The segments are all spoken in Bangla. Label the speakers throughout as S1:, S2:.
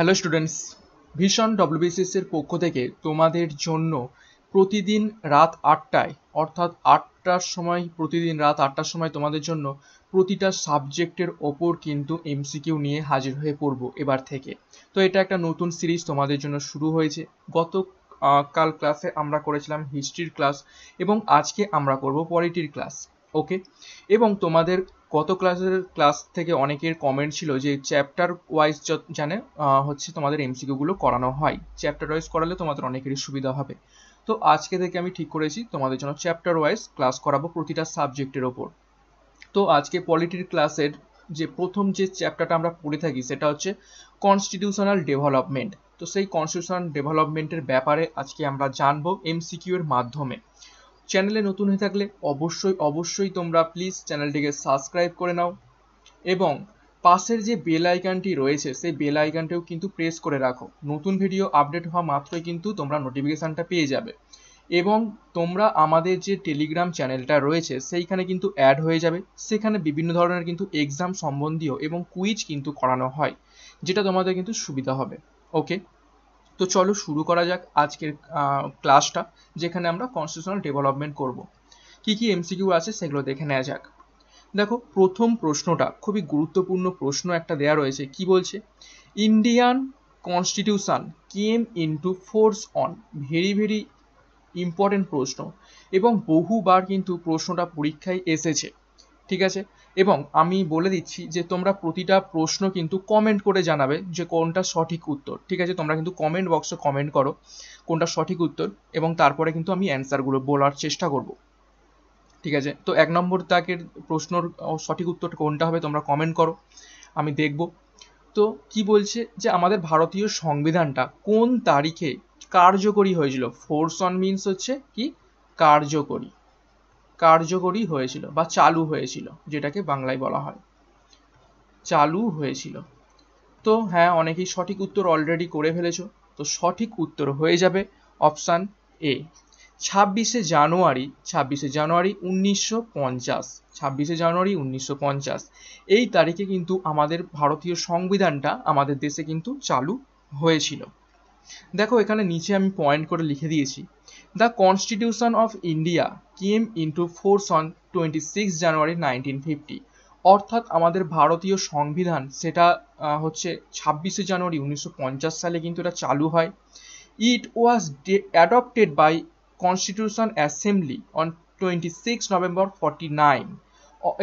S1: হ্যালো স্টুডেন্টস ভীষণ এর পক্ষ থেকে তোমাদের জন্য প্রতিদিন রাত আটটায় অর্থাৎ আটটার সময় প্রতিদিন রাত আটটার সময় তোমাদের জন্য প্রতিটা সাবজেক্টের ওপর কিন্তু এমসিকিউ নিয়ে হাজির হয়ে পড়ব এবার থেকে তো এটা একটা নতুন সিরিজ তোমাদের জন্য শুরু হয়েছে গত কাল ক্লাসে আমরা করেছিলাম হিস্ট্রির ক্লাস এবং আজকে আমরা করব পলিটির ক্লাস ওকে এবং তোমাদের গত ক্লাসের ক্লাস থেকে অনেকের কমেন্ট ছিল যে চ্যাপ্টার ওয়াইজ জানে হচ্ছে তোমাদের এমসিকিউগুলো করানো হয় চ্যাপ্টার ওয়াইজ করালে তোমাদের অনেকেরই সুবিধা হবে তো আজকে থেকে আমি ঠিক করেছি তোমাদের জন্য চ্যাপ্টার ওয়াইজ ক্লাস করাবো প্রতিটা সাবজেক্টের ওপর তো আজকে পলিটির ক্লাসের যে প্রথম যে চ্যাপ্টারটা আমরা পড়ে থাকি সেটা হচ্ছে কনস্টিটিউশনাল ডেভেলপমেন্ট তো সেই কনস্টিটিউশনাল ডেভেলপমেন্টের ব্যাপারে আজকে আমরা জানবো এমসিকিউ এর মাধ্যমে চ্যানেলে নতুন হয়ে থাকলে অবশ্যই অবশ্যই তোমরা প্লিজ চ্যানেলটিকে সাবস্ক্রাইব করে নাও এবং পাশের যে বেল আইকনটি রয়েছে সেই বেল আইকনটিও কিন্তু প্রেস করে রাখো নতুন ভিডিও আপডেট হওয়া মাত্রই কিন্তু তোমরা নোটিফিকেশানটা পেয়ে যাবে এবং তোমরা আমাদের যে টেলিগ্রাম চ্যানেলটা রয়েছে সেইখানে কিন্তু অ্যাড হয়ে যাবে সেখানে বিভিন্ন ধরনের কিন্তু এক্সাম সম্বন্ধীয় এবং কুইজ কিন্তু করানো হয় যেটা তোমাদের কিন্তু সুবিধা হবে ওকে তো চলো শুরু করা যাক আজকের ক্লাসটা যেখানে আমরা কনস্টিটিউশনাল ডেভেলপমেন্ট করব। কি কি এমসিকিউ আছে সেগুলো দেখে নেওয়া যাক দেখো প্রথম প্রশ্নটা খুবই গুরুত্বপূর্ণ প্রশ্ন একটা দেয়া রয়েছে কি বলছে Indian constitution came into force on very very important প্রশ্ন এবং বহুবার কিন্তু প্রশ্নটা পরীক্ষায় এসেছে ঠিক আছে এবং আমি বলে দিচ্ছি যে তোমরা প্রতিটা প্রশ্ন কিন্তু কমেন্ট করে জানাবে যে কোনটা সঠিক উত্তর ঠিক আছে তোমরা কিন্তু কমেন্ট বক্সে কমেন্ট করো কোনটা সঠিক উত্তর এবং তারপরে কিন্তু আমি অ্যান্সারগুলো বলার চেষ্টা করব ঠিক আছে তো এক নম্বর তাকের প্রশ্নর সঠিক উত্তর কোনটা হবে তোমরা কমেন্ট করো আমি দেখব তো কি বলছে যে আমাদের ভারতীয় সংবিধানটা কোন তারিখে কার্যকরী হয়েছিল ফোর্স অন মিনস হচ্ছে কি কার্যকরী কার্যকরী হয়েছিল বা চালু হয়েছিল যেটাকে বাংলায় বলা হয় চালু হয়েছিল তো হ্যাঁ অনেকেই সঠিক উত্তর অলরেডি করে ফেলেছো তো সঠিক উত্তর হয়ে যাবে অপশান এ ছাব্বিশে জানুয়ারি ছাব্বিশে জানুয়ারি উনিশশো পঞ্চাশ ছাব্বিশে জানুয়ারি উনিশশো পঞ্চাশ এই তারিখে কিন্তু আমাদের ভারতীয় সংবিধানটা আমাদের দেশে কিন্তু চালু হয়েছিল দেখো এখানে নিচে আমি পয়েন্ট করে লিখে দিয়েছি The Constitution of India into force on twenty six January fifty অর্থাৎ আমাদের ভারতীয় সংবিধান সেটা হচ্ছে ছাব্বিশে জানুয়ারি উনিশশো সালে কিন্তু এটা চালু হয় it was adopted by constitution assembly on twenty six November forty nine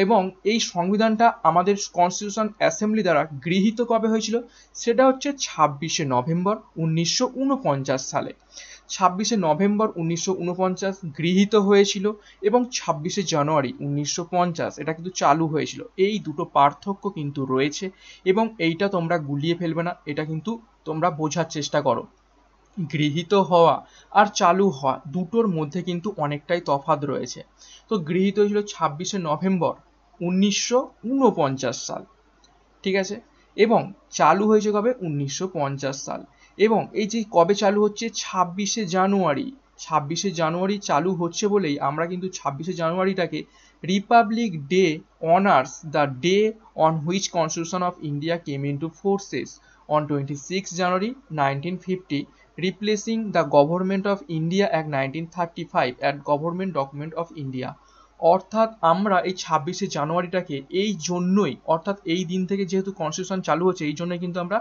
S1: এবং এই সংবিধানটা আমাদের কনস্টিটিউশন অ্যাসেম্বলি দ্বারা গৃহীত কবে হয়েছিল সেটা হচ্ছে ছাব্বিশে নভেম্বর উনিশশো সালে ছাব্বিশে নভেম্বর উনিশশো গৃহীত হয়েছিল এবং ছাব্বিশে জানুয়ারি উনিশশো এটা কিন্তু চালু হয়েছিল এই দুটো পার্থক্য কিন্তু রয়েছে এবং এইটা তোমরা গুলিয়ে ফেলবে না এটা কিন্তু তোমরা বোঝার চেষ্টা করো গৃহীত হওয়া আর চালু হওয়া দুটোর মধ্যে কিন্তু অনেকটাই তফাত রয়েছে তো গৃহীত হয়েছিল ছাব্বিশে নভেম্বর উনিশশো সাল ঠিক আছে এবং চালু হয়েছে কবে উনিশশো সাল এবং এই যে কবে চালু হচ্ছে ছাব্বিশে জানুয়ারি ছাব্বিশে জানুয়ারি চালু হচ্ছে বলেই আমরা কিন্তু ছাব্বিশে জানুয়ারিটাকে republic day honours the day on which constitution of India came into forces on twenty six January nineteen fifty replacing the government of India act nineteen thirty five at government document of India অর্থাৎ আমরা এই ছাব্বিশে জানুয়ারিটাকে এই জন্যই অর্থাৎ এই দিন থেকে যেহেতু কনস্টিটিউশন চালু হচ্ছে এই জন্যই কিন্তু আমরা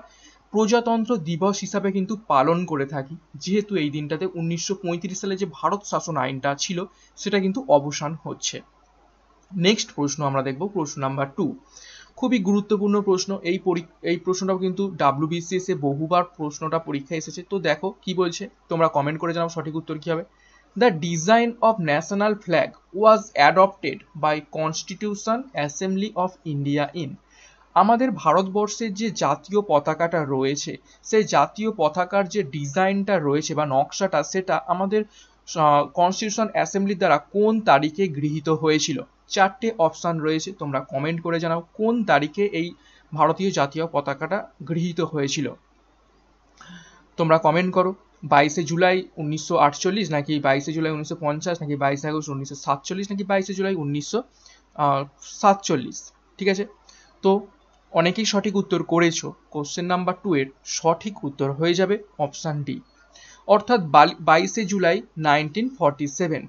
S1: প্রজাতন্ত্র দিবস হিসাবে কিন্তু পালন করে থাকি যেহেতু এই দিনটাতে উনিশশো সালে যে ভারত শাসন আইনটা ছিল সেটা কিন্তু অবসান হচ্ছে নেক্সট প্রশ্ন আমরা দেখব প্রশ্ন নাম্বার টু খুবই গুরুত্বপূর্ণ প্রশ্ন এই এই প্রশ্নটাও কিন্তু ডাব্লিউবিসিএস এ বহুবার প্রশ্নটা পরীক্ষায় এসেছে তো দেখো কি বলছে তোমরা কমেন্ট করে জানাও সঠিক উত্তর কি হবে the design of national flag was adopted by constitution assembly of India in আমাদের ভারতবর্ষের যে জাতীয় পতাকাটা রয়েছে সেই জাতীয় পতাকার যে ডিজাইনটা রয়েছে বা নকশাটা সেটা আমাদের কনস্টিটিউশন অ্যাসেম্বলি দ্বারা কোন তারিখে গৃহীত হয়েছিল চারটে অপশান রয়েছে তোমরা কমেন্ট করে জানাও কোন তারিখে এই ভারতীয় জাতীয় পতাকাটা গৃহীত হয়েছিল তোমরা কমেন্ট করো বাইশে জুলাই উনিশশো আটচল্লিশ নাকি বাইশে জুলাই উনিশশো পঞ্চাশ নাকি বাইশে আগস্ট উনিশশো সাতচল্লিশ নাকি বাইশে জুলাই উনিশশো সাতচল্লিশ ঠিক আছে তো অনেকেই সঠিক উত্তর করেছো কোশ্চেন নাম্বার টু এর সঠিক উত্তর হয়ে যাবে অপশান ডি অর্থাৎ বাইশে জুলাই নাইনটিন ফর্টি সেভেন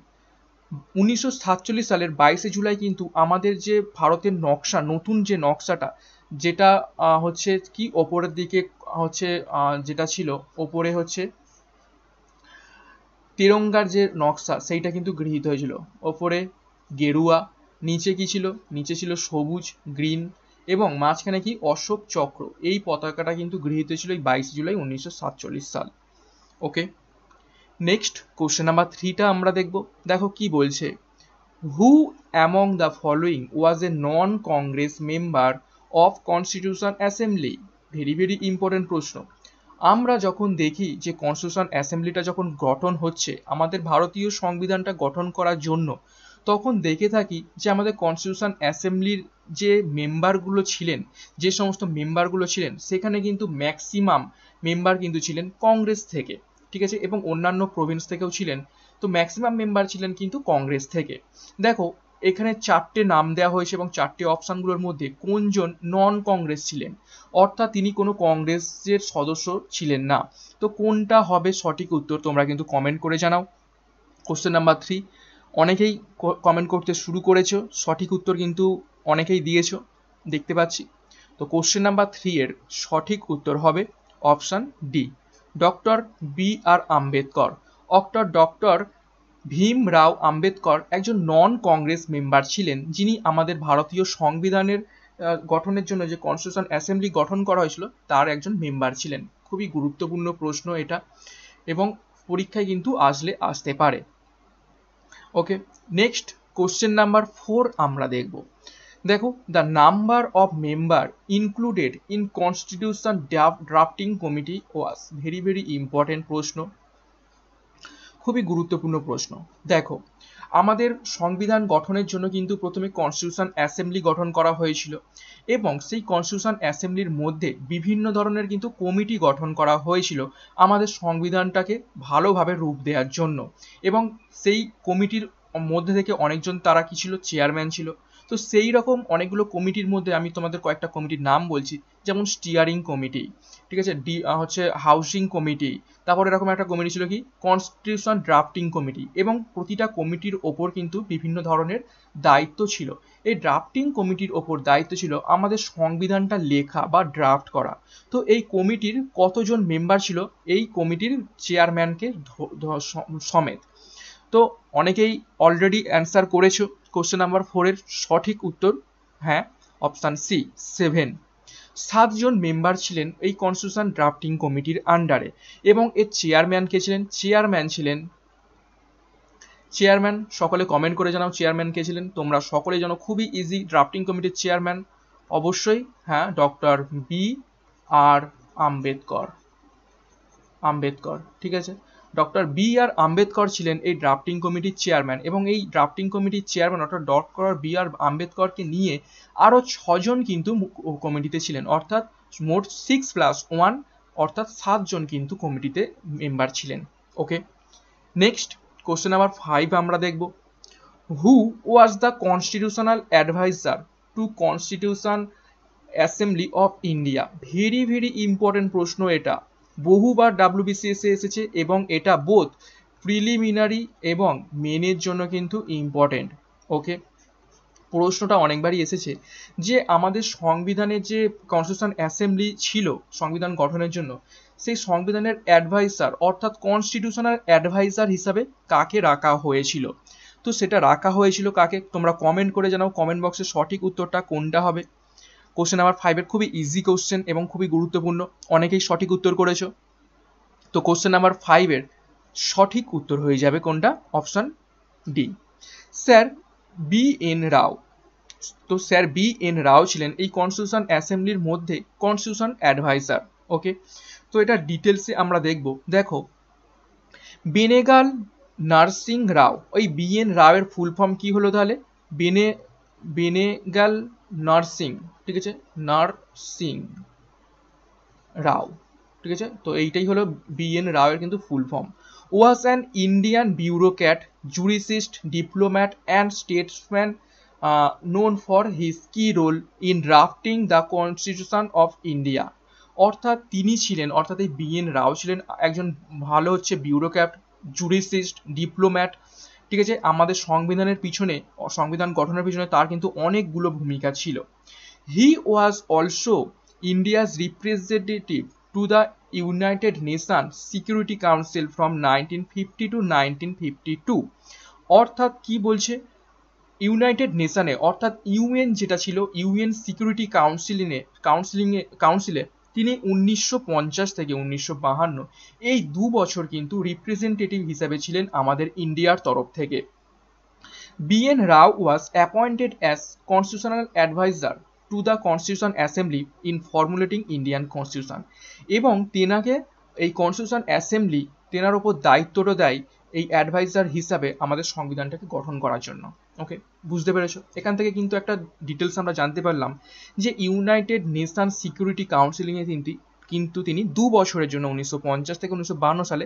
S1: উনিশশো সাতচল্লিশ সালের বাইশে জুলাই কিন্তু আমাদের যে ভারতের নকশা নতুন যে নকশাটা যেটা হচ্ছে কি ওপরের দিকে হচ্ছে যেটা ছিল ওপরে হচ্ছে তেরঙ্গার যে নকশা সেইটা কিন্তু গৃহীত হয়েছিল ওপরে গেরুয়া নিচে কি ছিল নিচে ছিল সবুজ গ্রিন এবং মাঝখানে কি অশোক চক্র এই পতাকাটা কিন্তু গৃহীত ছিল এই বাইশ জুলাই উনিশশো সাল ওকে নেক্সট কোশ্চেন নাম্বার থ্রিটা আমরা দেখব দেখো কি বলছে who among the following was a non Congress member of constitution assembly very very important প্রশ্ন আমরা যখন দেখি যে কনস্টিটিউশন অ্যাসেম্বলিটা যখন গঠন হচ্ছে আমাদের ভারতীয় সংবিধানটা গঠন করার জন্য তখন দেখে থাকি যে আমাদের কনস্টিটিউশন অ্যাসেম্বলির যে মেম্বারগুলো ছিলেন যে সমস্ত মেম্বারগুলো ছিলেন সেখানে কিন্তু ম্যাক্সিমাম মেম্বার কিন্তু ছিলেন কংগ্রেস থেকে ঠিক আছে এবং অন্যান্য প্রভিন্স থেকেও ছিলেন তো ম্যাক্সিমাম মেম্বার ছিলেন কিন্তু কংগ্রেস থেকে দেখো এখানে চারটে নাম দেওয়া হয়েছে এবং চারটে অপশানগুলোর মধ্যে কোনজন নন কংগ্রেস ছিলেন অর্থাৎ তিনি কোনো কংগ্রেসের সদস্য ছিলেন না তো কোনটা হবে সঠিক উত্তর তোমরা কিন্তু কমেন্ট করে জানাও কোশ্চেন নাম্বার থ্রি অনেকেই কমেন্ট করতে শুরু করেছো সঠিক উত্তর কিন্তু অনেকেই দিয়েছো দেখতে পাচ্ছি তো কোশ্চেন নাম্বার থ্রি এর সঠিক উত্তর হবে option D doctor B R Ambedkar doctor doctor Bhim Rao Ambedkar একজন নন কংগ্রেস মেম্বার ছিলেন যিনি আমাদের ভারতীয় সংবিধানের গঠনের জন্য যে কনস্টিটিউশন অ্যাসেম্বলি গঠন করা হয়েছিল তার একজন মেম্বার ছিলেন খুবই গুরুত্বপূর্ণ প্রশ্ন এটা এবং পরীক্ষায় কিন্তু আসলে আসতে পারে okay next question number four আমরা দেখব দেখো the number of member included in constitution drafting committee was very very important প্রশ্ন খুবই গুরুত্বপূর্ণ প্রশ্ন দেখো আমাদের সংবিধান গঠনের জন্য কিন্তু প্রথমে কনস্টিটিউশন অ্যাসেম্বলি গঠন করা হয়েছিল এবং সেই কনস্টিটিউশন অ্যাসেম্বলির মধ্যে বিভিন্ন ধরনের কিন্তু কমিটি গঠন করা হয়েছিল আমাদের সংবিধানটাকে ভালোভাবে রূপ দেওয়ার জন্য এবং সেই কমিটির মধ্যে থেকে অনেকজন তারা কি ছিল চেয়ারম্যান ছিল তো সেই রকম অনেকগুলো কমিটির মধ্যে আমি তোমাদের কয়েকটা কমিটির নাম বলছি যেমন স্টিয়ারিং কমিটি ঠিক আছে ডি হচ্ছে হাউসিং কমিটি তারপর এরকম একটা কমিটি ছিল কি কনস্টিটিউশন ড্রাফটিং কমিটি এবং প্রতিটা কমিটির ওপর কিন্তু বিভিন্ন ধরনের দায়িত্ব ছিল এই ড্রাফটিং কমিটির ওপর দায়িত্ব ছিল আমাদের সংবিধানটা লেখা বা ড্রাফট করা তো এই কমিটির কতজন মেম্বার ছিল এই কমিটির চেয়ারম্যানকে সমেত তো অনেকেই অলরেডি অ্যান্সার করেছো কোশ্চেন নাম্বার ফোরের সঠিক উত্তর হ্যাঁ অপশান সি সেভেন সাতজন মেম্বার ছিলেন এই কনস্টিটিউশন ড্রাফটিং কমিটির আন্ডারে এবং এর চেয়ারম্যান কে ছিলেন চেয়ারম্যান ছিলেন চেয়ারম্যান সকলে কমেন্ট করে জানাও চেয়ারম্যান কে ছিলেন তোমরা সকলে জানো খুবই ইজি ড্রাফটিং কমিটির চেয়ারম্যান অবশ্যই হ্যাঁ doctor B R Ambedkar Ambedkar ঠিক আছে ডক্টর বি আর আম্বেদকর ছিলেন এই ড্রাফটিং কমিটির চেয়ারম্যান এবং এই ড্রাফটিং কমিটির চেয়ারম্যান অর্থাৎ ডক্টর বি আর আম্বেদকরকে নিয়ে আরও ছজন কিন্তু কমিটিতে ছিলেন অর্থাৎ মোট সিক্স প্লাস ওয়ান অর্থাৎ সাতজন কিন্তু কমিটিতে মেম্বার ছিলেন okay next question number five আমরা দেখব who was the constitutional adviser to constitution assembly of India very very important প্রশ্ন এটা বহুবার ডাব্লিউবিসিএসে এসেছে এবং এটা বোধ প্রিলিমিনারি এবং মেনের জন্য কিন্তু ইম্পর্টেন্ট ওকে প্রশ্নটা অনেকবারই এসেছে যে আমাদের সংবিধানের যে কনস্টিটিউশন অ্যাসেম্বলি ছিল সংবিধান গঠনের জন্য সেই সংবিধানের অ্যাডভাইসার অর্থাৎ কনস্টিটিউশনাল অ্যাডভাইসার হিসাবে কাকে রাখা হয়েছিল তো সেটা রাখা হয়েছিল কাকে তোমরা কমেন্ট করে জানাও কমেন্ট বক্সে সঠিক উত্তরটা কোনটা হবে কোশ্চেন নাম্বার ফাইভের খুবই ইজি কোশ্চেন এবং খুবই গুরুত্বপূর্ণ অনেকেই সঠিক উত্তর করেছো তো কোশ্চেন নাম্বার ফাইভের সঠিক উত্তর হয়ে যাবে কোনটা option D sir B N Rao তো স্যার বি এন রাও ছিলেন এই কনস্টিটিউশন অ্যাসেম্বলির মধ্যে কনস্টিটিউশন অ্যাডভাইজার ওকে তো এটা ডিটেলসে আমরা দেখব দেখো বেনেগাল নার্সিং রাও ওই বি রাও রাওয়ের ফুল ফর্ম কী হলো তাহলে বেনে বেনেগাল নার্সিং ঠিক আছে নার্সিং রাও ঠিক আছে তো এইটাই হলো বি এন রাওয়ের কিন্তু full form was an Indian bureaucrat jurist diplomat and statesman known for his key role in drafting the constitution of India অর্থাৎ তিনি ছিলেন অর্থাৎ এই বিএন রাও ছিলেন একজন ভালো হচ্ছে বিউরোক্যাট জুরিসিস্ট ডিপ্লোম্যাট ঠিক আছে আমাদের সংবিধানের পিছনে সংবিধান গঠনের পিছনে তার কিন্তু অনেকগুলো ভূমিকা ছিল he was also India's representative to the united nation security council from nineteen fifty to nineteen fifty two অর্থাৎ কি বলছে ইউনাইটেড নেশানে অর্থাৎ ইউএন যেটা ছিল ইউএন সিকিউরিটি কাউন্সিলিংয়ে কাউন্সিলিংয়ে কাউন্সিলে তিনি উনিশশো থেকে উনিশশো এই দু বছর কিন্তু রিপ্রেজেন্টেটিভ হিসাবে ছিলেন আমাদের ইন্ডিয়ার তরফ থেকে B N Rao was appointed as constitutional adviser to the constitution assembly in formulating Indian constitution এবং তেনাকে এই কনস্টিটিউশন অ্যাসেম্বলি তেনার ওপর দায়িত্বটা দেয় এই অ্যাডভাইজার হিসাবে আমাদের সংবিধানটাকে গঠন করার জন্য ওকে বুঝতে পেরেছো এখান থেকে কিন্তু একটা ডিটেলস আমরা জানতে পারলাম যে ইউনাইটেড নেশান সিকিউরিটি কাউন্সিলিংয়ে তিনটি কিন্তু তিনি দু বছরের জন্য উনিশশো থেকে উনিশশো সালে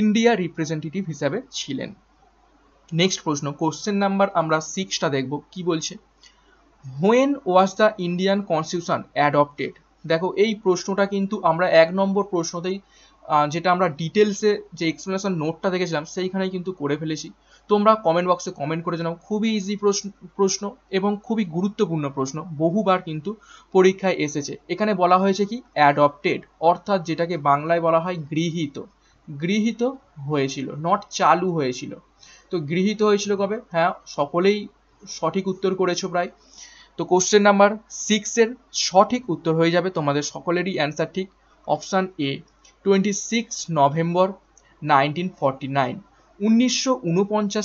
S1: ইন্ডিয়া রিপ্রেজেন্টেটিভ হিসাবে ছিলেন নেক্সট প্রশ্ন কোশ্চেন নাম্বার আমরা সিক্সটা দেখব কি বলছে when was the Indian constitution adopted দেখো এই প্রশ্নটা কিন্তু আমরা এক নম্বর প্রশ্নতেই যেটা আমরা ডিটেলসে যে এক্সপ্লেনেশন নোটটা দেখেছিলাম সেইখানেই কিন্তু করে ফেলেছি তোমরা কমেন্ট বক্সে কমেন্ট করে জানাও খুবই ইজি প্রশ্ন প্রশ্ন এবং খুবই গুরুত্বপূর্ণ প্রশ্ন বহুবার কিন্তু পরীক্ষায় এসেছে এখানে বলা হয়েছে কি অ্যাডপ্টেড অর্থাৎ যেটাকে বাংলায় বলা হয় গৃহীত গৃহীত হয়েছিল নট চালু হয়েছিল তো গৃহীত হয়েছিল কবে হ্যাঁ সকলেই সঠিক উত্তর করেছো প্রায় তো কোশ্চেন নাম্বার সিক্সের সঠিক উত্তর হয়ে যাবে তোমাদের সকলেরই অ্যান্সার ঠিক option A twenty six November nineteen forty nine উনিশশো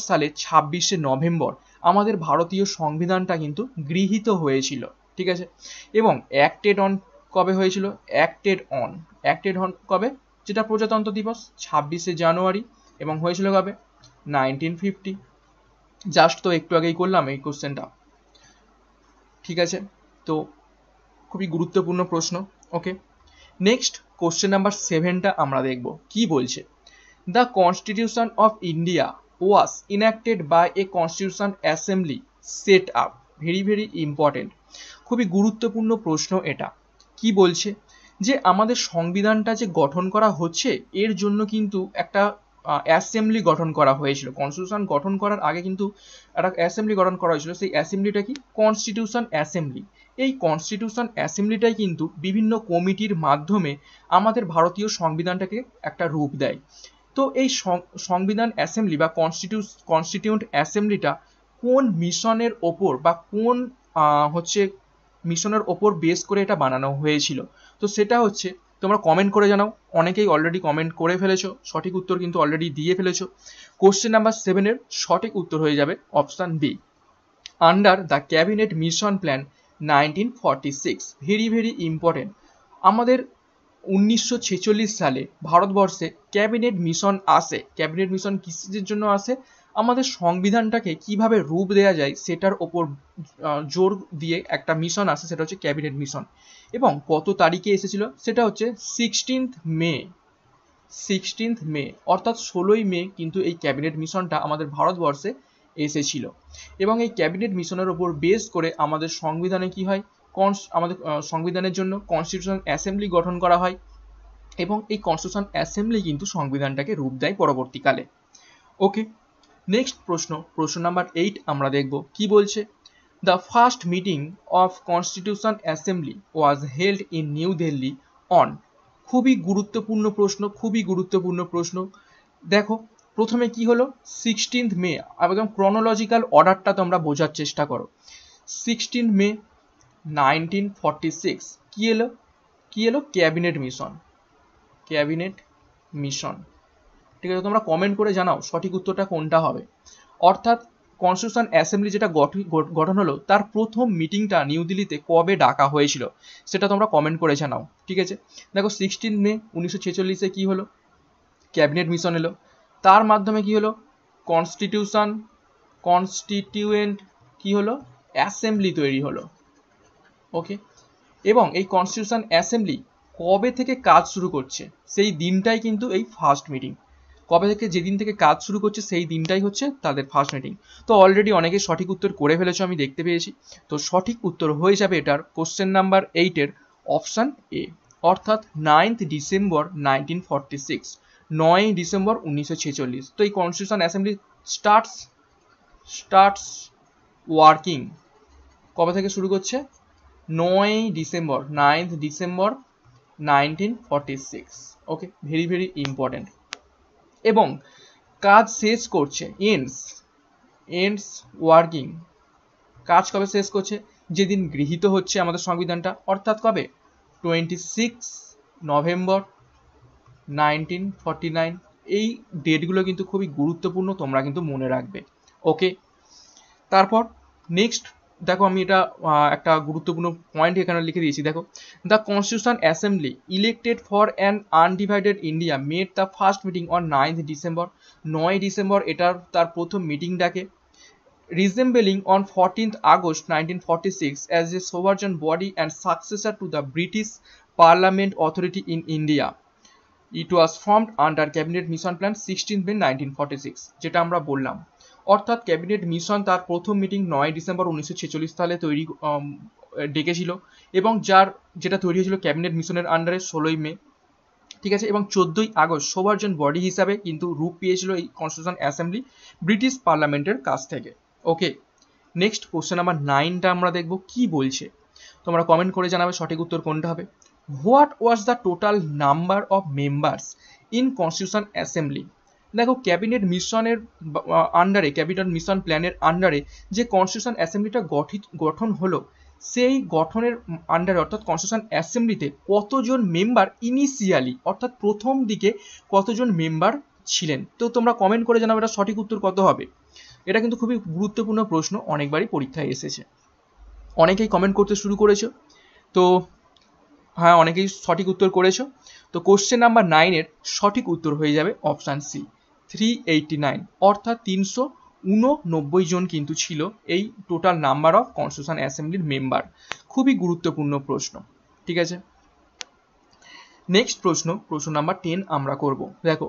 S1: সালে ছাব্বিশে নভেম্বর আমাদের ভারতীয় সংবিধানটা কিন্তু গৃহীত হয়েছিল ঠিক আছে এবং অ্যাক্টেড অন কবে হয়েছিল অ্যাক্টেড অন অ্যাক্টেড অন কবে যেটা প্রজাতন্ত্র দিবস ছাব্বিশে জানুয়ারি এবং হয়েছিল কবে নাইনটিন ফিফটি জাস্ট তো একটু আগেই করলাম এই কোশ্চেনটা ঠিক আছে তো খুবই গুরুত্বপূর্ণ প্রশ্ন ওকে নেক্সট কোশ্চেন নাম্বার সেভেনটা আমরা দেখব কি বলছে The Constitution of India was enacted by a Constitution Assembly set up. Very very important খুবই গুরুত্বপূর্ণ প্রশ্ন এটা কি বলছে যে আমাদের সংবিধানটা যে গঠন করা হচ্ছে এর জন্য কিন্তু একটা অ্যাসেম্বলি গঠন করা হয়েছিল কনস্টিটিউশন গঠন করার আগে কিন্তু একটা অ্যাসেম্বলি গঠন করা হয়েছিল সেই অ্যাসেম্বলিটা কি কনস্টিটিউশন অ্যাসেম্বলি এই কনস্টিটিউশন অ্যাসেম্বলিটাই কিন্তু বিভিন্ন কমিটির মাধ্যমে আমাদের ভারতীয় সংবিধানটাকে একটা রূপ দেয় তো এই সংবিধান অ্যাসেম্বলি বা কনস্টিটিউ কনস্টিটিউন্ট অ্যাসেম্বলিটা কোন মিশনের ওপর বা কোন হচ্ছে মিশনের ওপর বেস করে এটা বানানো হয়েছিল তো সেটা হচ্ছে তোমরা কমেন্ট করে জানাও অনেকেই অলরেডি কমেন্ট করে ফেলেছো সঠিক উত্তর কিন্তু অলরেডি দিয়ে ফেলেছো কোশ্চেন নাম্বার সেভেনের সঠিক উত্তর হয়ে যাবে option B under the cabinet mission plan nineteen forty six very very important আমাদের উনিশশো সালে ভারতবর্ষে ক্যাবিনেট মিশন আসে ক্যাবিনেট মিশন কিসের জন্য আসে আমাদের সংবিধানটাকে কিভাবে রূপ দেওয়া যায় সেটার ওপর জোর দিয়ে একটা মিশন আসে সেটা হচ্ছে ক্যাবিনেট মিশন এবং কত তারিখে এসেছিল সেটা হচ্ছে সিক্সটিন্থ মে সিক্সটিন্থ মে অর্থাৎ ষোলোই মে কিন্তু এই ক্যাবিনেট মিশনটা আমাদের ভারতবর্ষে এসেছিল এবং এই ক্যাবিনেট মিশনের ওপর বেস করে আমাদের সংবিধানে কি হয় কনস আমাদের সংবিধানের জন্য কনস্টিটিউশন অ্যাসেম্বলি গঠন করা হয় এবং এই কনস্টিটিউশন অ্যাসেম্বলি কিন্তু সংবিধানটাকে রূপ দেয় পরবর্তীকালে ওকে নেক্সট প্রশ্ন প্রশ্ন নাম্বার এইট আমরা দেখব কি বলছে the first meeting of constitution assembly was held in New Delhi on খুবই গুরুত্বপূর্ণ প্রশ্ন খুবই গুরুত্বপূর্ণ প্রশ্ন দেখো প্রথমে কি হলো সিক্সটিন্থ মে একদম ক্রনোলজিক্যাল অর্ডারটা তোমরা বোঝার চেষ্টা করো sixteen May nineteen forty six কী এলো কী এলো ক্যাবিনেট মিশন ক্যাবিনেট মিশন ঠিক আছে তোমরা কমেন্ট করে জানাও সঠিক উত্তরটা কোনটা হবে অর্থাৎ কনস্টিটিউশন অ্যাসেম্বলি যেটা গঠন হলো তার প্রথম মিটিংটা নিউ দিল্লিতে কবে ডাকা হয়েছিল সেটা তোমরা কমেন্ট করে জানাও ঠিক আছে দেখো সিক্সটিন মে উনিশশো ছেচল্লিশে কী হলো ক্যাবিনেট মিশন এলো তার মাধ্যমে কি হলো কনস্টিটিউশন কনস্টিটিউয়েন্ট কি হলো অ্যাসেম্বলি তৈরি হলো ওকে এবং এই কনস্টিটিউশন অ্যাসেম্বলি কবে থেকে কাজ শুরু করছে সেই দিনটাই কিন্তু এই ফার্স্ট মিটিং কবে থেকে যেদিন থেকে কাজ শুরু করছে সেই দিনটাই হচ্ছে তাদের ফার্স্ট মিটিং তো অলরেডি অনেকে সঠিক উত্তর করে ফেলেছো আমি দেখতে পেয়েছি তো সঠিক উত্তর হয়ে যাবে এটার কোশ্চেন নাম্বার এইটের অপশান এ অর্থাৎ ninth December nineteen forty six নয় ডিসেম্বর উনিশশো ছেচল্লিশ তো এই constitution assembly starts starts working কবে থেকে শুরু করছে নয় December ninth December nineteen forty six okay very very important এবং কাজ শেষ করছে এন্ডস এন্ডস ওয়ার্কিং কাজ কবে শেষ করছে যেদিন গৃহীত হচ্ছে আমাদের সংবিধানটা অর্থাৎ কবে twenty six November nineteen forty nine এই ডেটগুলো কিন্তু খুবই গুরুত্বপূর্ণ তোমরা কিন্তু মনে রাখবে ওকে তারপর নেক্সট দেখো আমি এটা একটা গুরুত্বপূর্ণ পয়েন্ট এখানে লিখে দিয়েছি দেখো the constitution assembly elected for an undivided India made the first meeting on ninth December নয় ডিসেম্বর এটার তার প্রথম মিটিং ডাকে resembling on fourteenth August nineteen forty six as a sovereign body and successor to the British parliament authority in India it was formed under cabinet mission plan sixteen May nineteen forty six যেটা আমরা বললাম অর্থাৎ ক্যাবিনেট মিশন তার প্রথম মিটিং নয় ডিসেম্বর উনিশশো সালে তৈরি ডেকেছিল এবং যার যেটা তৈরি হয়েছিল ক্যাবিনেট মিশনের আন্ডারে ষোলোই মে ঠিক আছে এবং চোদ্দোই আগস্ট সোভারজন বডি হিসাবে কিন্তু রূপ পেয়েছিল এই কনস্টিটিউশন অ্যাসেম্বলি ব্রিটিশ পার্লামেন্টের কাছ থেকে ওকে নেক্সট কোশ্চেন নাম্বার নাইনটা আমরা দেখব কি বলছে তোমরা কমেন্ট করে জানাবে সঠিক উত্তর কোনটা হবে what was the total number of members in constitution assembly দেখো ক্যাবিনেট মিশনের আন্ডারে ক্যাবিনেট মিশন প্ল্যানের আন্ডারে যে কনস্টিটিউশন অ্যাসেম্বলিটা গঠিত গঠন হলো সেই গঠনের আন্ডারে অর্থাৎ কনস্টিটিউশন অ্যাসেম্বলিতে কতজন মেম্বার ইনিশিয়ালি অর্থাৎ প্রথম দিকে কতজন মেম্বার ছিলেন তো তোমরা কমেন্ট করে জানাবো এটা সঠিক উত্তর কত হবে এটা কিন্তু খুবই গুরুত্বপূর্ণ প্রশ্ন অনেকবারই পরীক্ষায় এসেছে অনেকেই কমেন্ট করতে শুরু করেছো তো হ্যাঁ অনেকেই সঠিক উত্তর করেছো তো কোশ্চেন নাম্বার নাইনের সঠিক উত্তর হয়ে যাবে option C three eighty nine অর্থাৎ তিনশো উননব্বই জন কিন্তু ছিল এই টোটাল নাম্বার অফ কনস্টিটিউশন অ্যাসেম্বলির মেম্বার খুবই গুরুত্বপূর্ণ প্রশ্ন ঠিক আছে নেক্সট প্রশ্ন প্রশ্ন নাম্বার টেন আমরা করব দেখো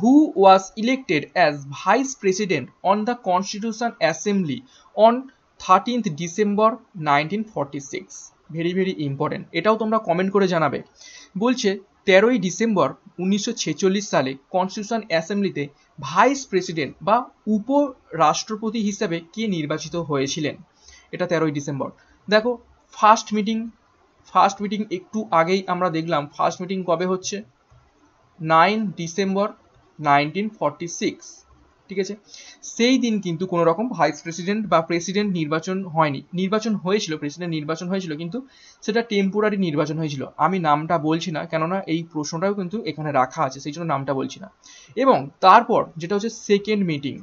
S1: who was elected as vice president on the constitution assembly on thirteenth December nineteen forty six very very important এটাও তোমরা কমেন্ট করে জানাবে বলছে তেরোই ডিসেম্বর উনিশশো সালে কনস্টিটিউশন অ্যাসেম্বলিতে ভাইস প্রেসিডেন্ট বা উপরাষ্ট্রপতি হিসাবে কে নির্বাচিত হয়েছিলেন এটা তেরোই ডিসেম্বর দেখো ফার্স্ট মিটিং ফার্স্ট মিটিং একটু আগেই আমরা দেখলাম ফার্স্ট মিটিং কবে হচ্ছে nine December nineteen forty six ঠিক আছে সেই দিন কিন্তু কোনো রকম ভাইস প্রেসিডেন্ট বা প্রেসিডেন্ট নির্বাচন হয়নি নির্বাচন হয়েছিল প্রেসিডেন্ট নির্বাচন হয়েছিল কিন্তু সেটা টেম্পোরারি নির্বাচন হয়েছিল আমি নামটা বলছি না কেননা এই প্রশ্নটাও কিন্তু এখানে রাখা আছে সেই জন্য নামটা বলছি না এবং তারপর যেটা হচ্ছে সেকেন্ড মিটিং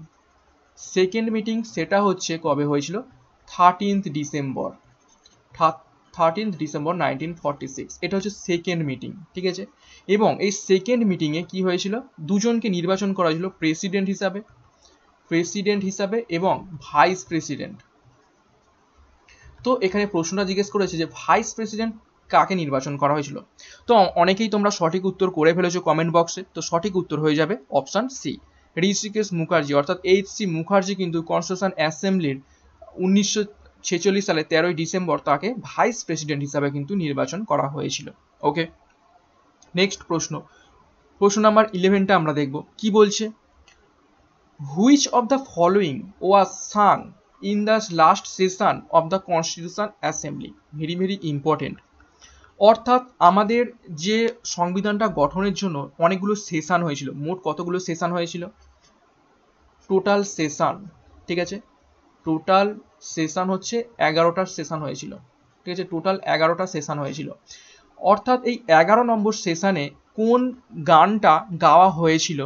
S1: সেকেন্ড মিটিং সেটা হচ্ছে কবে হয়েছিল thirteenth December thirteenth December nineteen forty six এটা হচ্ছে সেকেন্ড মিটিং ঠিক আছে এবং এই সেকেন্ড মিটিংয়ে কি হয়েছিল দুজনকে নির্বাচন করা হয়েছিল প্রেসিডেন্ট হিসাবে প্রেসিডেন্ট হিসাবে এবং ভাইস প্রেসিডেন্ট তো এখানে প্রশ্নটা জিজ্ঞেস করেছে যে ভাইস প্রেসিডেন্ট কাকে নির্বাচন করা হয়েছিল তো অনেকেই তোমরা সঠিক উত্তর করে ফেলেছো কমেন্ট বক্সে তো সঠিক উত্তর হয়ে যাবে অপশান সি ঋষিকেশ মুখার্জি অর্থাৎ এইচ সি মুখার্জি কিন্তু কনস্টিটিউশন অ্যাসেম্বলির উনিশশো ছেচল্লিশ সালে তেরোই ডিসেম্বর তাকে ভাইস প্রেসিডেন্ট হিসাবে কিন্তু নির্বাচন করা হয়েছিল ওকে নেক্সট প্রশ্ন প্রশ্ন নাম্বার ইলেভেনটা আমরা দেখব কি বলছে which of the following was sung in the last session of the constitution assembly very very important অর্থাৎ আমাদের যে সংবিধানটা গঠনের জন্য অনেকগুলো সেশন হয়েছিল মোট কতগুলো সেশন হয়েছিল টোটাল সেশন ঠিক আছে টোটাল সেশন হচ্ছে এগারোটার সেশন হয়েছিল ঠিক আছে টোটাল এগারোটা সেশন হয়েছিল অর্থাৎ এই এগারো নম্বর সেশানে কোন গানটা গাওয়া হয়েছিল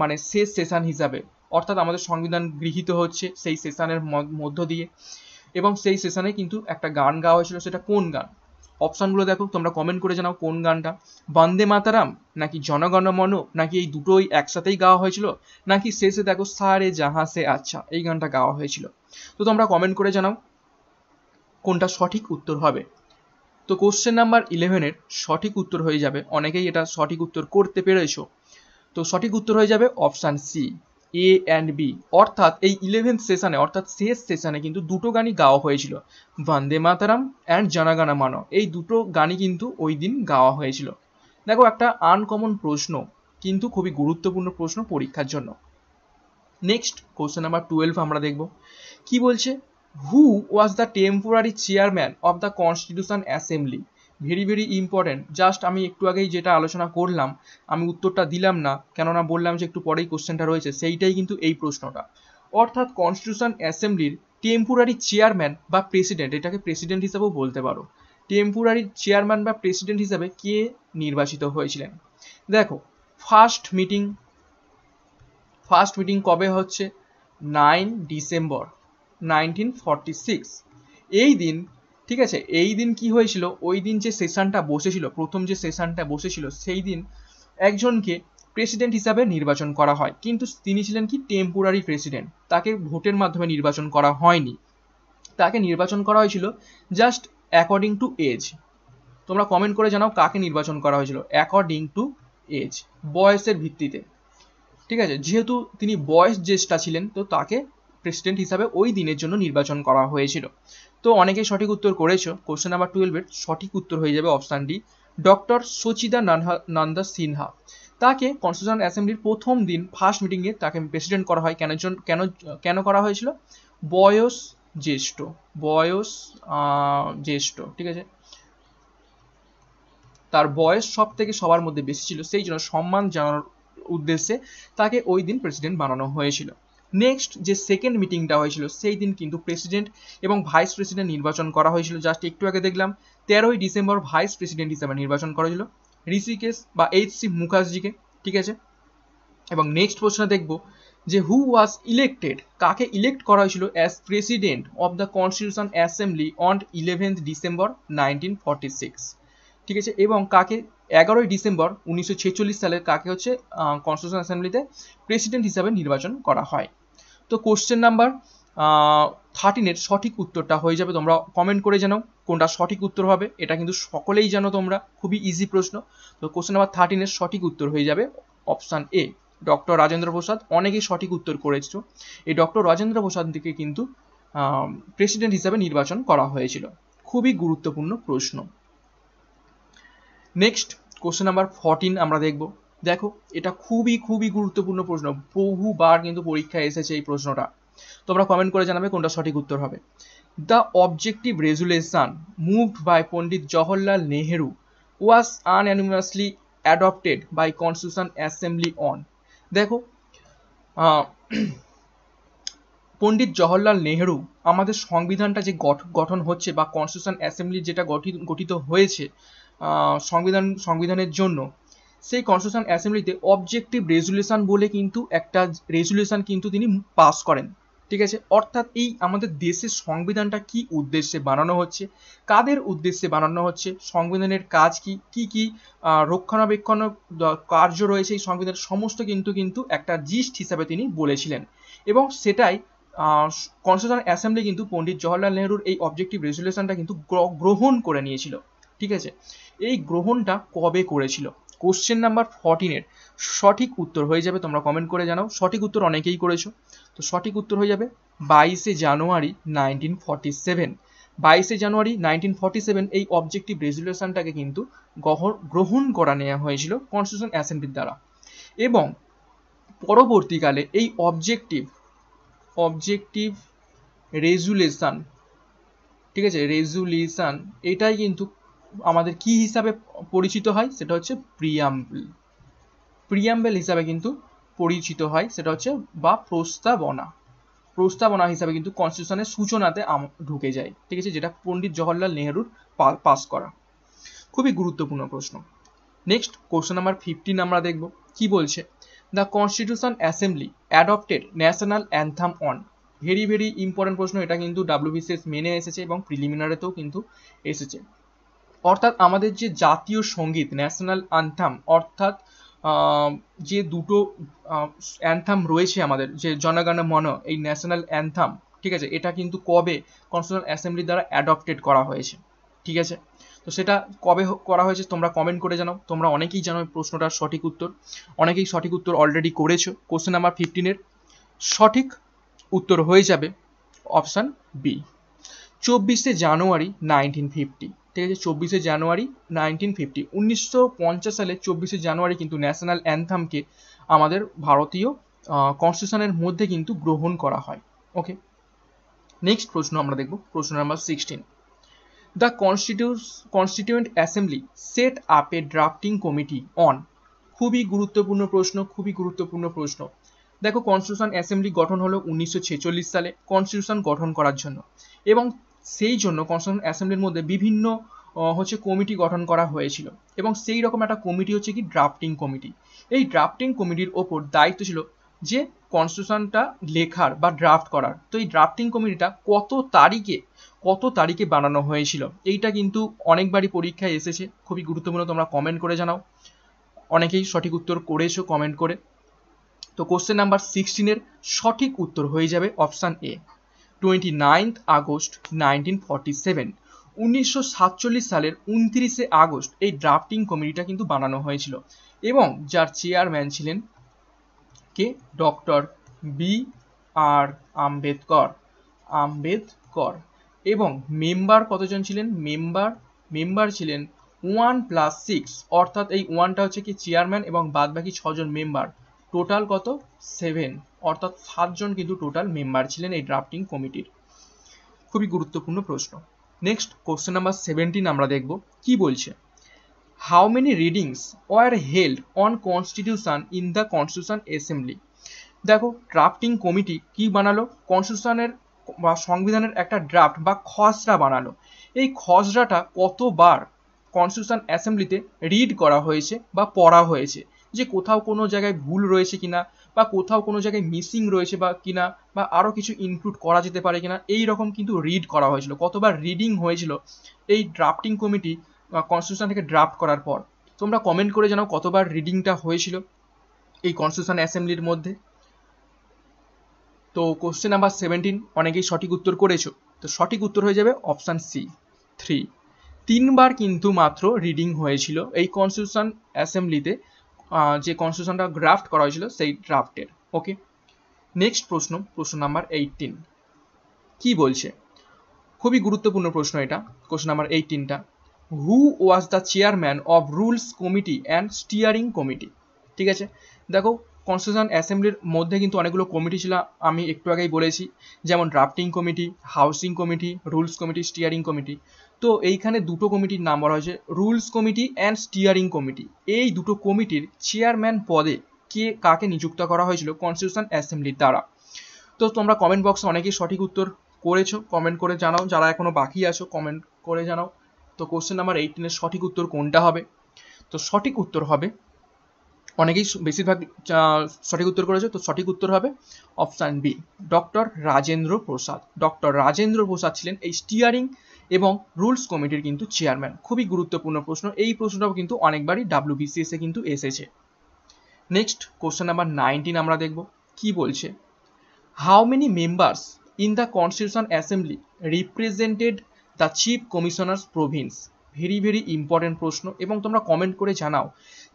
S1: মানে শেষ সেশন হিসাবে অর্থাৎ আমাদের সংবিধান গৃহীত হচ্ছে সেই সেশানের মধ্য দিয়ে এবং সেই সেশানে কিন্তু একটা গান গাওয়া হয়েছিল সেটা কোন গান অপশনগুলো দেখো তোমরা কমেন্ট করে জানাও কোন গানটা বন্দে মাতারাম নাকি জনগণমন নাকি এই দুটোই একসাথেই গাওয়া হয়েছিল নাকি শেষে দেখো সারে জাহাসে আচ্ছা এই গানটা গাওয়া হয়েছিল তো তোমরা কমেন্ট করে জানাও কোনটা সঠিক উত্তর হবে তো কোশ্চেন নাম্বার ইলেভেনের সঠিক উত্তর হয়ে যাবে অনেকেই এটা সঠিক উত্তর করতে পেরেছো তো সঠিক উত্তর হয়ে যাবে option C A and B অর্থাৎ এই ইলেভেন্থ সেশনে অর্থাৎ শেষ সেশনে কিন্তু দুটো গানই গাওয়া হয়েছিল বন্দে মাতারাম অ্যান্ড জনাগানা মানো এই দুটো গানই কিন্তু ওই দিন গাওয়া হয়েছিল দেখো একটা আনকমন প্রশ্ন কিন্তু খুবই গুরুত্বপূর্ণ প্রশ্ন পরীক্ষার জন্য নেক্সট কোশ্চেন নাম্বার টুয়েলভ আমরা দেখব কি বলছে who was the temporary chairman of the constitution assembly very very important just আমি একটু আগেই যেটা আলোচনা করলাম আমি উত্তরটা দিলাম না কেননা বললাম যে একটু পরেই কোশ্চেনটা রয়েছে সেইটাই কিন্তু এই প্রশ্নটা অর্থাৎ কনস্টিটিউশন অ্যাসেম্বলির টেম্পোরারি চেয়ারম্যান বা প্রেসিডেন্ট এটাকে প্রেসিডেন্ট হিসাবেও বলতে পারো টেম্পোরারি চেয়ারম্যান বা প্রেসিডেন্ট হিসাবে কে নির্বাচিত হয়েছিলেন দেখো ফার্স্ট মিটিং ফার্স্ট মিটিং কবে হচ্ছে nine December nineteen forty six এই দিন ঠিক আছে এই দিন কি হয়েছিল ওই দিন যে সেশনটা বসেছিল প্রথম যে সেশনটা বসেছিল সেই দিন একজনকে প্রেসিডেন্ট হিসাবে নির্বাচন করা হয় কিন্তু তিনি ছিলেন কি টেম্পোরারি প্রেসিডেন্ট তাকে ভোটের মাধ্যমে নির্বাচন করা হয়নি তাকে নির্বাচন করা হয়েছিল জাস্ট অ্যাকর্ডিং টু এজ তোমরা কমেন্ট করে জানাও কাকে নির্বাচন করা হয়েছিল অ্যাকর্ডিং টু এজ বয়সের ভিত্তিতে ঠিক আছে যেহেতু তিনি বয়স জ্যেষ্ঠা ছিলেন তো তাকে প্রেসিডেন্ট হিসাবে ওই দিনের জন্য নির্বাচন করা হয়েছিল তো অনেকেই সঠিক উত্তর করেছো কোশ্চেন নাম্বার টুয়েলভের সঠিক উত্তর হয়ে যাবে অপশানটি ডক্টর সচিদা নন্দা সিনহা তাকে কনস্টিটিউশন অ্যাসেম্বলির প্রথম দিন ফার্স্ট মিটিংয়ে তাকে প্রেসিডেন্ট করা হয় কেন কেন কেন করা হয়েছিল বয়স জ্যেষ্ঠ বয়স জ্যেষ্ঠ ঠিক আছে তার বয়স সব থেকে সবার মধ্যে বেশি ছিল সেই জন্য সম্মান জানানোর উদ্দেশ্যে তাকে ওই দিন প্রেসিডেন্ট বানানো হয়েছিল নেক্সট যে সেকেন্ড মিটিংটা হয়েছিল সেই দিন কিন্তু প্রেসিডেন্ট এবং ভাইস প্রেসিডেন্ট নির্বাচন করা হয়েছিল জাস্ট একটু আগে দেখলাম তেরোই ডিসেম্বর ভাইস প্রেসিডেন্ট হিসেবে নির্বাচন করা হয়েছিল ঋষিকেশ বা এইচ সি মুখার্জিকে ঠিক আছে এবং নেক্সট প্রশ্ন দেখব যে হু ওয়াজ ইলেক্টেড কাকে ইলেক্ট করা হয়েছিল as president of the constitution assembly on eleventh December nineteen forty six ঠিক আছে এবং কাকে এগারোই ডিসেম্বর উনিশশো সালের কাকে হচ্ছে কনস্টিটিউশন অ্যাসেম্বলিতে প্রেসিডেন্ট হিসাবে নির্বাচন করা হয় তো কোশ্চেন নাম্বার থার্টিনের সঠিক উত্তরটা হয়ে যাবে তোমরা কমেন্ট করে জানাও কোনটা সঠিক উত্তর হবে এটা কিন্তু সকলেই জানো তোমরা খুবই ইজি প্রশ্ন তো কোশ্চেন নাম্বার থার্টিনের সঠিক উত্তর হয়ে যাবে option A doctor Rajendra Prasad অনেকেই সঠিক উত্তর করেছ এই ডক্টর রাজেন্দ্র প্রসাদকে কিন্তু প্রেসিডেন্ট হিসাবে নির্বাচন করা হয়েছিল খুবই গুরুত্বপূর্ণ প্রশ্ন নেক্সট কোশ্চেন নাম্বার ফর্টিন আমরা দেখবো দেখো এটা খুবই খুবই গুরুত্বপূর্ণ প্রশ্ন বহুবার কিন্তু পরীক্ষায় এসেছে এই প্রশ্নটা তোমরা কমেন্ট করে জানাবে কোনটা সঠিক উত্তর হবে the objective resolution moved by Pandit Jawaharlal Nehru was unanimously adopted by constitution assembly on দেখো পণ্ডিত জওহরলাল নেহেরু আমাদের সংবিধানটা যে গঠন হচ্ছে বা কনস্টিটিউশন অ্যাসেম্বলি যেটা গঠিত গঠিত হয়েছে সংবিধান সংবিধানের জন্য সেই কনস্টিটিউশন অ্যাসেম্বলিতে অবজেক্টিভ রেজুলেশন বলে কিন্তু একটা রেজুলেশন কিন্তু তিনি পাস করেন ঠিক আছে অর্থাৎ এই আমাদের দেশের সংবিধানটা কি উদ্দেশ্যে বানানো হচ্ছে কাদের উদ্দেশ্যে বানানো হচ্ছে সংবিধানের কাজ কি কি কি রক্ষণাবেক্ষণ কার্য রয়েছে এই সংবিধানের সমস্ত কিন্তু কিন্তু একটা জিস্ট হিসাবে তিনি বলেছিলেন এবং সেটাই কনস্টিটিউশন অ্যাসেম্বলি কিন্তু পণ্ডিত জওহরলাল নেহরুর এই অবজেক্টিভ রেজুলেশনটা কিন্তু গ্রহণ করে নিয়েছিল ঠিক আছে এই গ্রহণটা কবে করেছিল কোশ্চেন নাম্বার ফর্টিনের সঠিক উত্তর হয়ে যাবে তোমরা কমেন্ট করে জানাও সঠিক উত্তর অনেকেই করেছো তো সঠিক উত্তর হয়ে যাবে বাইশে জানুয়ারি নাইনটিন ফর্টি সেভেন বাইশে জানুয়ারি নাইনটিন ফর্টি সেভেন এই অবজেক্টিভ রেজুলেশনটাকে কিন্তু গ্রহণ করা নেওয়া হয়েছিল কনস্টিটিউশন অ্যাসেম্বলির দ্বারা এবং পরবর্তীকালে এই অবজেক্টিভ অবজেক্টিভ রেজুলেশন ঠিক আছে রেজুলিউশন এটাই কিন্তু আমাদের কি হিসাবে পরিচিত হয় সেটা হচ্ছে প্রিয়াম্বল প্রিয়াম্বেল হিসাবে কিন্তু পরিচিত হয় সেটা হচ্ছে বা প্রস্তাবনা প্রস্তাবনা হিসাবে কিন্তু কনস্টিটিউশনের সূচনাতে ঢুকে যায় ঠিক আছে যেটা পণ্ডিত জওহরলাল নেহরুর পাস করা খুবই গুরুত্বপূর্ণ প্রশ্ন নেক্সট কোশ্চেন নাম্বার ফিফটিন আমরা দেখব কি বলছে the constitution assembly adopted national anthem on very very important প্রশ্ন এটা কিন্তু ডাব্লিউবিসিএস মেনে এসেছে এবং প্রিলিমিনারিতেও কিন্তু এসেছে অর্থাৎ আমাদের যে জাতীয় সঙ্গীত ন্যাশনাল অ্যান্থাম অর্থাৎ যে দুটো অ্যান্থাম রয়েছে আমাদের যে জনগণ মন এই ন্যাশনাল অ্যান্থাম ঠিক আছে এটা কিন্তু কবে কনস্টিটিউশন অ্যাসেম্বলি দ্বারা অ্যাডপ্টেড করা হয়েছে ঠিক আছে তো সেটা কবে করা হয়েছে তোমরা কমেন্ট করে জানাও তোমরা অনেকেই জানো প্রশ্নটার সঠিক উত্তর অনেকেই সঠিক উত্তর অলরেডি করেছো কোশ্চেন নাম্বার ফিফটিনের সঠিক উত্তর হয়ে যাবে অপশান বি চব্বিশে জানুয়ারি নাইনটিন ফিফটি ঠিক আছে চব্বিশে জানুয়ারি নাইনটিন ফিফটি উনিশশো পঞ্চাশ সালে চব্বিশে জানুয়ারি কিন্তু ন্যাশনাল অ্যান্থামকে আমাদের ভারতীয় কনস্টিটিউশনের মধ্যে কিন্তু গ্রহণ করা হয় ওকে নেক্সট প্রশ্ন আমরা দেখব প্রশ্ন number sixteen the constitu constituent assembly set up a drafting committee on খুবই গুরুত্বপূর্ণ প্রশ্ন খুবই গুরুত্বপূর্ণ প্রশ্ন দেখো কনস্টিটিউশন অ্যাসেম্বলি গঠন হলো উনিশশো সালে কনস্টিটিউশন গঠন করার জন্য এবং সেই জন্য কনস্টিটিউশন অ্যাসেম্বলির মধ্যে বিভিন্ন হচ্ছে কমিটি গঠন করা হয়েছিল এবং সেই রকম একটা কমিটি হচ্ছে কি ড্রাফটিং কমিটি এই ড্রাফটিং কমিটির ওপর দায়িত্ব ছিল যে কনস্টিটিউশনটা লেখার বা ড্রাফট করার তো এই ড্রাফটিং কমিটিটা কত তারিখে কত তারিখে বানানো হয়েছিল এইটা কিন্তু অনেকবারই পরীক্ষায় এসেছে খুবই গুরুত্বপূর্ণ তোমরা কমেন্ট করে জানাও অনেকেই সঠিক উত্তর করেছো কমেন্ট করে তো কোশ্চেন নাম্বার সিক্সটিনের সঠিক উত্তর হয়ে যাবে option A twenty August nineteen forty seven উনিশশো সাতচল্লিশ সালের উনত্রিশে আগস্ট এই ড্রাফটিং কমিটিটা কিন্তু বানানো হয়েছিল এবং যার চেয়ারম্যান ছিলেন কে doctor B R Ambedkar Ambedkar এবং মেম্বার কতজন ছিলেন মেম্বার মেম্বার ছিলেন ওয়ান প্লাস সিক্স অর্থাৎ এই ওয়ানটা হচ্ছে কি চেয়ারম্যান এবং বাদ বাকি ছজন মেম্বার টোটাল কত সেভেন অর্থাৎ সাতজন কিন্তু টোটাল মেম্বার ছিলেন এই ড্রাফটিং কমিটির খুবই গুরুত্বপূর্ণ প্রশ্ন নেক্সট কোশ্চেন নাম্বার সেভেন্টিন আমরা দেখব কি বলছে how many readings were held on constitution in the constitution assembly দেখো ড্রাফটিং কমিটি কি বানালো কনস্টিটিউশনের বা সংবিধানের একটা ড্রাফট বা খসড়া বানালো এই খসড়াটা কতবার কনস্টিটিউশন অ্যাসেম্বলিতে রিড করা হয়েছে বা পড়া হয়েছে যে কোথাও কোনো জায়গায় ভুল রয়েছে কিনা বা কোথাও কোনো জায়গায় মিসিং রয়েছে বা কিনা বা আরও কিছু ইনক্লুড করা যেতে পারে কিনা এই রকম কিন্তু রিড করা হয়েছিল কতবার রিডিং হয়েছিল এই ড্রাফটিং কমিটি কনস্টিটিউশন থেকে ড্রাফট করার পর তোমরা কমেন্ট করে জানাও কতবার রিডিংটা হয়েছিল এই কনস্টিটিউশন অ্যাসেম্বলির মধ্যে তো কোশ্চেন নাম্বার সেভেন্টিন অনেকেই সঠিক উত্তর করেছো তো সঠিক উত্তর হয়ে যাবে অপশান সি থ্রি তিনবার কিন্তু মাত্র রিডিং হয়েছিল এই কনস্টিটিউশন অ্যাসেম্বলিতে যে কনস্টিটিউশনটা ড্রাফট করা হয়েছিল সেই ড্রাফটের ওকে নেক্সট প্রশ্ন প্রশ্ন নাম্বার এইটিন কি বলছে খুবই গুরুত্বপূর্ণ প্রশ্ন এটা কোশ্চেন নাম্বার এইটিনটা who was the chairman of rules committee and steering committee ঠিক আছে দেখো কনস্টিটিউশন অ্যাসেম্বলির মধ্যে কিন্তু অনেকগুলো কমিটি ছিল আমি একটু আগেই বলেছি যেমন drafting committee housing committee rules committee steering committee তো এইখানে দুটো কমিটির নাম বলা হয়েছে rules committee and steering committee এই দুটো কমিটির চেয়ারম্যান পদে কে কাকে নিযুক্ত করা হয়েছিল কনস্টিটিউশন অ্যাসেম্বলির দ্বারা তো তোমরা কমেন্ট বক্সে অনেকেই সঠিক উত্তর করেছো কমেন্ট করে জানাও যারা এখনও বাকি আছো কমেন্ট করে জানাও তো কোশ্চেন নাম্বার এইটিনের সঠিক উত্তর কোনটা হবে তো সঠিক উত্তর হবে অনেকেই বেশিরভাগ সঠিক উত্তর করেছে তো সঠিক উত্তর হবে option B doctor Rajendra Prasad doctor Rajendra Prasad ছিলেন এই স্টিয়ারিং এবং রুলস কমিটির কিন্তু চেয়ারম্যান খুবই গুরুত্বপূর্ণ প্রশ্ন এই প্রশ্নটাও কিন্তু অনেকবারই এ কিন্তু এসেছে নেক্সট কোশ্চেন নাম্বার নাইনটিন আমরা দেখব কি বলছে how many members in the constitution assembly represented the chief commissioners province very very important প্রশ্ন এবং তোমরা কমেন্ট করে জানাও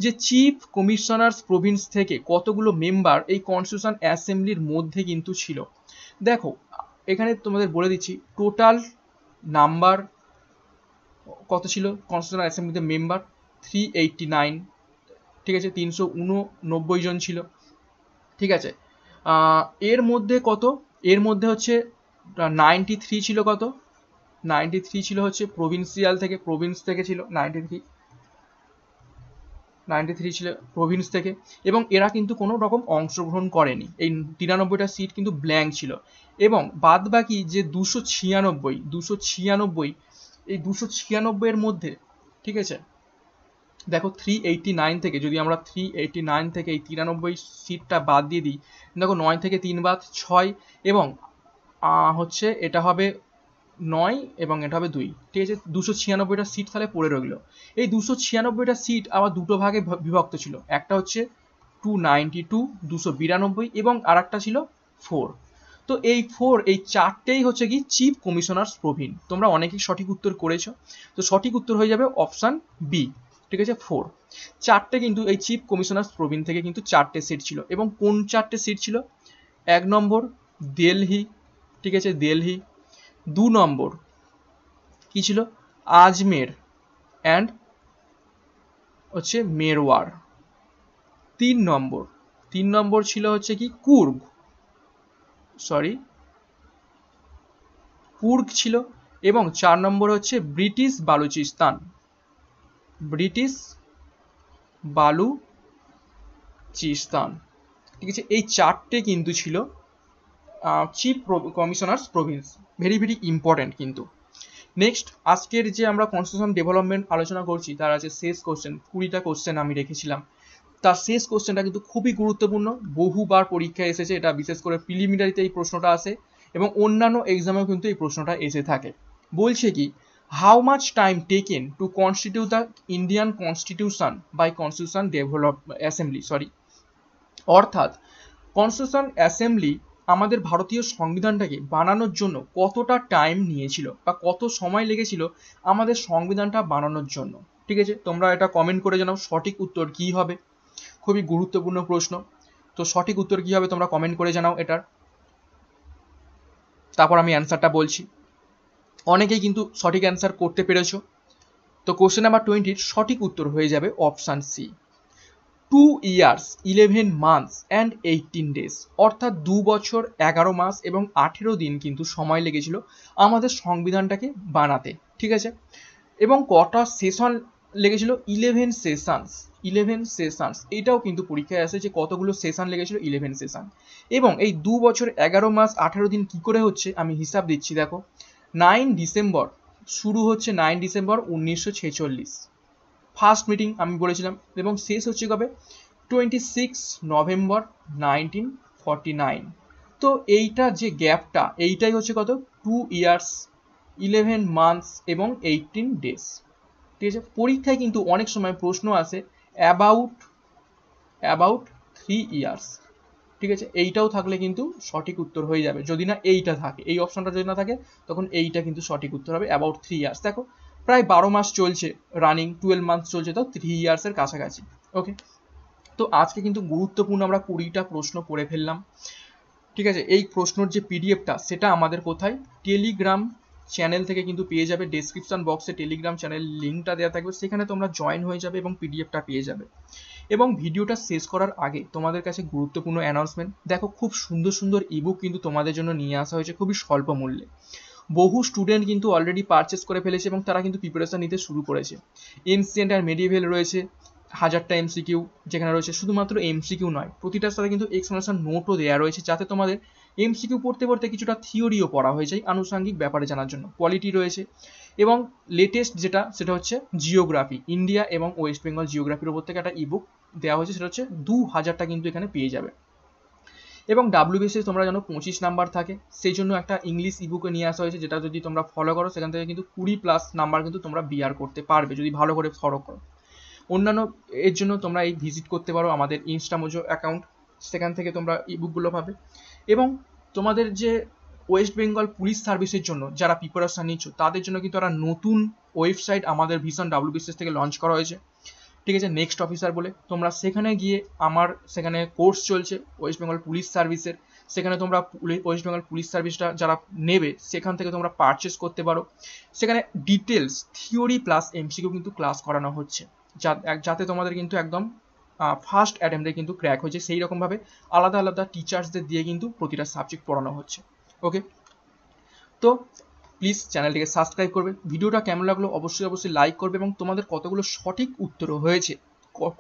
S1: যে চিফ কমিশনার্স প্রভিন্স থেকে কতগুলো মেম্বার এই কনস্টিটিউশন অ্যাসেম্বলির মধ্যে কিন্তু ছিল দেখো এখানে তোমাদের বলে দিচ্ছি টোটাল নাম্বার কত ছিল কনস্টিটিউশনাল অ্যাসেম্বলিতে মেম্বার থ্রি এইটটি নাইন ঠিক আছে তিনশো উননব্বই জন ছিল ঠিক আছে এর মধ্যে কত এর মধ্যে হচ্ছে নাইনটি থ্রি ছিল কত নাইনটি থ্রি ছিল হচ্ছে প্রভিন্সিয়াল থেকে প্রভিন্স থেকে ছিল নাইনটি থ্রি নাইনটি থ্রি ছিল প্রভিন্স থেকে এবং এরা কিন্তু কোনো রকম অংশগ্রহণ করেনি এই তিরানব্বইটা সিট কিন্তু ব্ল্যাঙ্ক ছিল এবং বাদ বাকি যে দুশো ছিয়ানব্বই দুশো ছিয়ানব্বই এই দুশো ছিয়ানব্বইয়ের মধ্যে ঠিক আছে দেখো থ্রি এইটটি নাইন থেকে যদি আমরা থ্রি এইটি নাইন থেকে এই তিরানব্বই সিটটা বাদ দিয়ে দিই দেখো নয় থেকে তিন বাদ ছয় এবং হচ্ছে এটা হবে নয় এবং এটা হবে দুই ঠিক আছে দুশো ছিয়ানব্বইটা সিট তাহলে পড়ে রইল এই দুশো ছিয়ানব্বইটা সিট আবার দুটো ভাগে বিভক্ত ছিল একটা হচ্ছে টু নাইনটি টু দুশো বিরানব্বই এবং আর একটা ছিল ফোর তো এই ফোর এই চারটেই হচ্ছে কি চিফ কমিশনার্স প্রবীণ তোমরা অনেকেই সঠিক উত্তর করেছ তো সঠিক উত্তর হয়ে যাবে অপশান বি ঠিক আছে ফোর চারটে কিন্তু এই চিফ কমিশনার্স প্রবীণ থেকে কিন্তু চারটে সিট ছিল এবং কোন চারটে সিট ছিল এক নম্বর দিল্লি ঠিক আছে দিল্লি দু নম্বর কি ছিল আজমের অ্যান্ড হচ্ছে মেরওয়ার তিন নম্বর তিন নম্বর ছিল হচ্ছে কি কুর্গ সরি কুর্গ ছিল এবং চার নম্বর হচ্ছে ব্রিটিশ বালুচিস্তান ব্রিটিশ বালুচিস্তান ঠিক আছে এই চারটে কিন্তু ছিল chief commissioners province very very important কিন্তু নেক্সট আজকের যে আমরা কনস্টিটিউশন ডেভেলপমেন্ট আলোচনা করছি তার আছে শেষ কোশ্চেন কুড়িটা কোশ্চেন আমি রেখেছিলাম তার শেষ কোশ্চেনটা কিন্তু খুবই গুরুত্বপূর্ণ বহুবার পরীক্ষায় এসেছে এটা বিশেষ করে প্রিলিমিনারিতে এই প্রশ্নটা আসে এবং অন্যান্য এক্সামেও কিন্তু এই প্রশ্নটা এসে থাকে বলছে কি how much time taken to constitute the Indian constitution by constitution develop assembly sorry অর্থাৎ কনস্টিটিউশন অ্যাসেম্বলি আমাদের ভারতীয় সংবিধানটাকে বানানোর জন্য কতটা টাইম নিয়েছিল বা কত সময় লেগেছিল আমাদের সংবিধানটা বানানোর জন্য ঠিক আছে তোমরা এটা কমেন্ট করে জানাও সঠিক উত্তর কী হবে খুবই গুরুত্বপূর্ণ প্রশ্ন তো সঠিক উত্তর কী হবে তোমরা কমেন্ট করে জানাও এটার তারপর আমি অ্যান্সারটা বলছি অনেকেই কিন্তু সঠিক অ্যান্সার করতে পেরেছো তো কোশ্চেন নাম্বার টোয়েন্টির সঠিক উত্তর হয়ে যাবে option C two years eleven months and eighteen days অর্থাৎ দু বছর এগারো মাস এবং আঠেরো দিন কিন্তু সময় লেগেছিল আমাদের সংবিধানটাকে বানাতে ঠিক আছে এবং কটা সেশন লেগেছিল ইলেভেন সেশনস ইলেভেন সেশনস এটাও কিন্তু পরীক্ষায় আসে যে কতগুলো সেশন লেগেছিল ইলেভেন সেশন এবং এই দু বছর এগারো মাস আঠেরো দিন কি করে হচ্ছে আমি হিসাব দিচ্ছি দেখো নাইন ডিসেম্বর শুরু হচ্ছে নাইন ডিসেম্বর উনিশশো ছেচল্লিশ ফার্স্ট মিটিং আমি বলেছিলাম এবং শেষ হচ্ছে কবে twenty six November nineteen forty nine তো এইটা যে গ্যাপটা এইটাই হচ্ছে কত টু ইয়ার্স ইলেভেন মান্থস এবং এইটিন ডেজ ঠিক আছে পরীক্ষায় কিন্তু অনেক সময় প্রশ্ন আসে অ্যাবাউট অ্যাবাউট থ্রি ইয়ার্স ঠিক আছে এইটাও থাকলে কিন্তু সঠিক উত্তর হয়ে যাবে যদি না এইটা থাকে এই অপশনটা যদি না থাকে তখন এইটা কিন্তু সঠিক উত্তর হবে অ্যাবাউট থ্রি ইয়ার্স দেখো প্রায় বারো মাস চলছে রানিং টুয়েলভ মান্থ চলছে তো থ্রি ইয়ার্সের কাছাকাছি ওকে তো আজকে কিন্তু গুরুত্বপূর্ণ আমরা কুড়িটা প্রশ্ন করে ফেললাম ঠিক আছে এই প্রশ্নর যে পিডিএফটা সেটা আমাদের কোথায় টেলিগ্রাম চ্যানেল থেকে কিন্তু পেয়ে যাবে ডেসক্রিপশন বক্সে টেলিগ্রাম চ্যানেল লিঙ্কটা দেওয়া থাকবে সেখানে তোমরা জয়েন হয়ে যাবে এবং পিডিএফটা পেয়ে যাবে এবং ভিডিওটা শেষ করার আগে তোমাদের কাছে গুরুত্বপূর্ণ অ্যানাউন্সমেন্ট দেখো খুব সুন্দর সুন্দর ইবুক কিন্তু তোমাদের জন্য নিয়ে আসা হয়েছে খুবই স্বল্প মূল্যে বহু স্টুডেন্ট কিন্তু অলরেডি পারচেস করে ফেলেছে এবং তারা কিন্তু প্রিপারেশান নিতে শুরু করেছে এনসিয়েন্ট আর মেডিভেল রয়েছে হাজারটা এমসিকিউ যেখানে রয়েছে শুধুমাত্র এমসিকিউ নয় প্রতিটার সাথে কিন্তু এক্সপ্লেনেশন নোটও দেওয়া রয়েছে যাতে তোমাদের এমসিকিউ পড়তে পড়তে কিছুটা থিওরিও পড়া হয়ে যায় আনুষঙ্গিক ব্যাপারে জানার জন্য কোয়ালিটি রয়েছে এবং লেটেস্ট যেটা সেটা হচ্ছে জিওগ্রাফি ইন্ডিয়া এবং ওয়েস্ট বেঙ্গল জিওগ্রাফির উপর থেকে একটা ই বুক দেওয়া হয়েছে সেটা হচ্ছে দু হাজারটা কিন্তু এখানে পেয়ে যাবে এবং ডাব্লিউবিসি তোমরা জানো পঁচিশ নাম্বার থাকে সেই জন্য একটা ইংলিশ ইবুকে নিয়ে আসা হয়েছে যেটা যদি তোমরা ফলো করো সেখান থেকে কিন্তু কুড়ি প্লাস নাম্বার কিন্তু তোমরা বিয়ার করতে পারবে যদি ভালো করে ফলো করো অন্যান্য এর জন্য তোমরা এই ভিজিট করতে পারো আমাদের ইনস্টামোজো অ্যাকাউন্ট সেখান থেকে তোমরা ইবুকগুলো পাবে এবং তোমাদের যে ওয়েস্ট বেঙ্গল পুলিশ সার্ভিসের জন্য যারা প্রিপারেশন নিচ্ছ তাদের জন্য কিন্তু একটা নতুন ওয়েবসাইট আমাদের ভিশন ডাব্লিউবিসিএস থেকে লঞ্চ করা হয়েছে ঠিক আছে নেক্সট অফিসার বলে তোমরা সেখানে গিয়ে আমার সেখানে কোর্স চলছে ওয়েস্ট বেঙ্গল পুলিশ সার্ভিসের সেখানে তোমরা ওয়েস্ট বেঙ্গল পুলিশ সার্ভিসটা যারা নেবে সেখান থেকে তোমরা পারচেস করতে পারো সেখানে ডিটেলস থিওরি প্লাস এমসিকিউ কিন্তু ক্লাস করানো হচ্ছে যাতে তোমাদের কিন্তু একদম ফার্স্ট অ্যাটেম্পে কিন্তু ক্র্যাক হয়েছে সেই রকমভাবে আলাদা আলাদা টিচার্সদের দিয়ে কিন্তু প্রতিটা সাবজেক্ট পড়ানো হচ্ছে ওকে তো প্লিজ চ্যানেলটিকে সাবস্ক্রাইব করবে ভিডিওটা কেমন লাগলো অবশ্যই অবশ্যই লাইক করবে এবং তোমাদের কতগুলো সঠিক উত্তর হয়েছে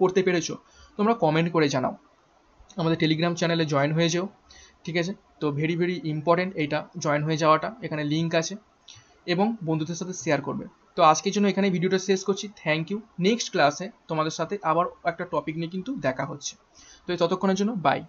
S1: করতে পেরেছো তোমরা কমেন্ট করে জানাও আমাদের টেলিগ্রাম চ্যানেলে জয়েন হয়ে যেও ঠিক আছে তো ভেরি ভেরি ইম্পর্টেন্ট এটা জয়েন হয়ে যাওয়াটা এখানে লিঙ্ক আছে এবং বন্ধুদের সাথে শেয়ার করবে তো আজকের জন্য এখানে ভিডিওটা শেষ করছি থ্যাংক ইউ নেক্সট ক্লাসে তোমাদের সাথে আবার একটা টপিক নিয়ে কিন্তু দেখা হচ্ছে তো ততক্ষণের জন্য বাই